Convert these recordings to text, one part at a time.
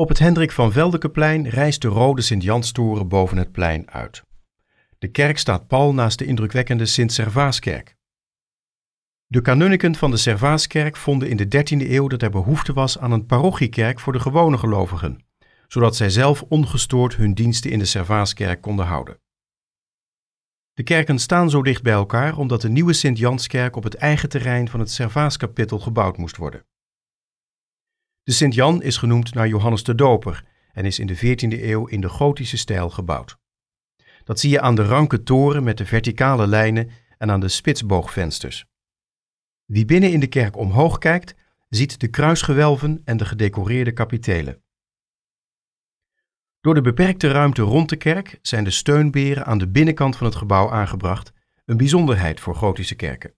Op het Hendrik van Veldekeplein rijst de rode Sint-Janstoren boven het plein uit. De kerk staat pal naast de indrukwekkende Sint-Servaaskerk. De kanunniken van de Servaaskerk vonden in de 13e eeuw dat er behoefte was aan een parochiekerk voor de gewone gelovigen, zodat zij zelf ongestoord hun diensten in de Servaaskerk konden houden. De kerken staan zo dicht bij elkaar omdat de nieuwe Sint-Janskerk op het eigen terrein van het Servaaskapittel gebouwd moest worden. De Sint-Jan is genoemd naar Johannes de Doper en is in de 14e eeuw in de gotische stijl gebouwd. Dat zie je aan de ranke toren met de verticale lijnen en aan de spitsboogvensters. Wie binnen in de kerk omhoog kijkt, ziet de kruisgewelven en de gedecoreerde kapitelen. Door de beperkte ruimte rond de kerk zijn de steunberen aan de binnenkant van het gebouw aangebracht, een bijzonderheid voor gotische kerken.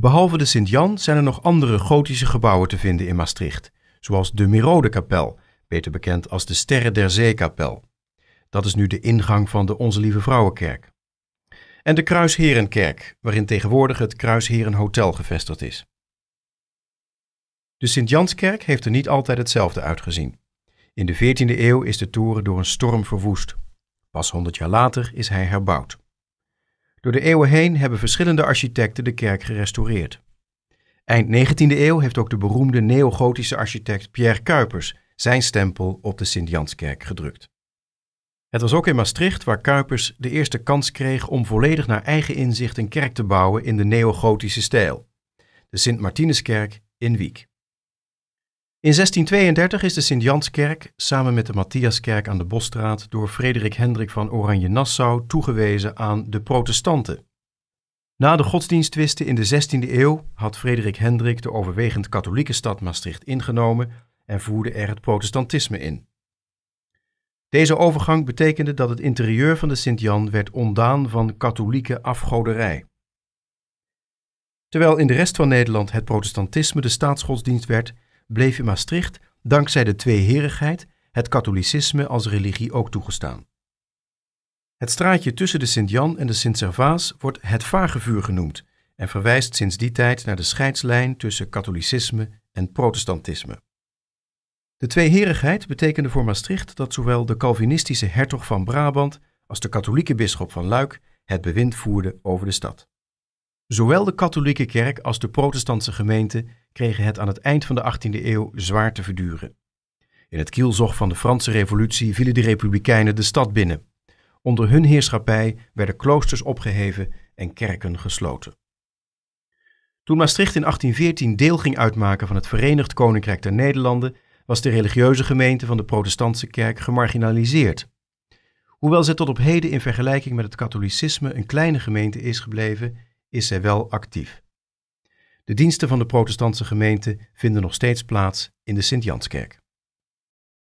Behalve de Sint-Jan zijn er nog andere gotische gebouwen te vinden in Maastricht, zoals de Miroude-kapel, beter bekend als de Sterren der Zee-kapel. Dat is nu de ingang van de Onze Lieve Vrouwenkerk. En de Kruisherenkerk, waarin tegenwoordig het Kruisherenhotel gevestigd is. De Sint-Janskerk heeft er niet altijd hetzelfde uitgezien. In de 14e eeuw is de toren door een storm verwoest. Pas 100 jaar later is hij herbouwd. Door de eeuwen heen hebben verschillende architecten de kerk gerestaureerd. Eind 19e eeuw heeft ook de beroemde neogotische architect Pierre Cuypers zijn stempel op de Sint-Janskerk gedrukt. Het was ook in Maastricht waar Cuypers de eerste kans kreeg om volledig naar eigen inzicht een kerk te bouwen in de neogotische stijl, de Sint-Martinuskerk in Wiek. In 1632 is de Sint-Janskerk samen met de Matthiaskerk aan de Bosstraat door Frederik Hendrik van Oranje-Nassau toegewezen aan de protestanten. Na de godsdienstwisten in de 16e eeuw had Frederik Hendrik de overwegend katholieke stad Maastricht ingenomen en voerde er het protestantisme in. Deze overgang betekende dat het interieur van de Sint-Jan werd ontdaan van katholieke afgoderij. Terwijl in de rest van Nederland het protestantisme de staatsgodsdienst werd, bleef in Maastricht dankzij de tweeherigheid het katholicisme als religie ook toegestaan. Het straatje tussen de Sint-Jan en de Sint-Servaas wordt het Vagevuur genoemd en verwijst sinds die tijd naar de scheidslijn tussen katholicisme en protestantisme. De tweeherigheid betekende voor Maastricht dat zowel de Calvinistische hertog van Brabant als de katholieke bisschop van Luik het bewind voerden over de stad. Zowel de katholieke kerk als de protestantse gemeente kregen het aan het eind van de 18e eeuw zwaar te verduren. In het kielzog van de Franse Revolutie vielen de Republikeinen de stad binnen. Onder hun heerschappij werden kloosters opgeheven en kerken gesloten. Toen Maastricht in 1814 deel ging uitmaken van het Verenigd Koninkrijk der Nederlanden, was de religieuze gemeente van de Protestantse kerk gemarginaliseerd. Hoewel zij tot op heden in vergelijking met het katholicisme een kleine gemeente is gebleven, is zij wel actief. De diensten van de protestantse gemeente vinden nog steeds plaats in de Sint-Janskerk.